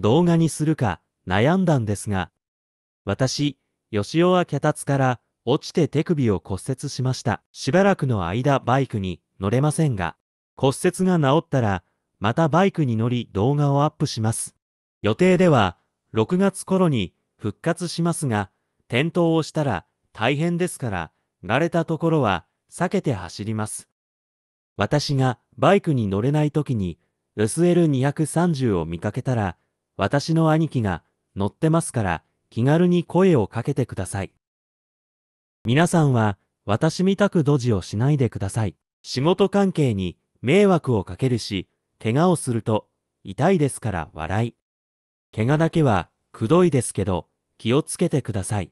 動画にするか悩んだんですが、私、吉尾は脚立から落ちて手首を骨折しました。しばらくの間バイクに乗れませんが、骨折が治ったら、またバイクに乗り動画をアップします。予定では、6月頃に復活しますが、転倒をしたら大変ですから、慣れたところは避けて走ります。私がバイクに乗れない時に、SL230 を見かけたら、私の兄貴が乗ってますから気軽に声をかけてください。皆さんは私みたくドジをしないでください。仕事関係に迷惑をかけるし、怪我をすると痛いですから笑い。怪我だけはくどいですけど気をつけてください。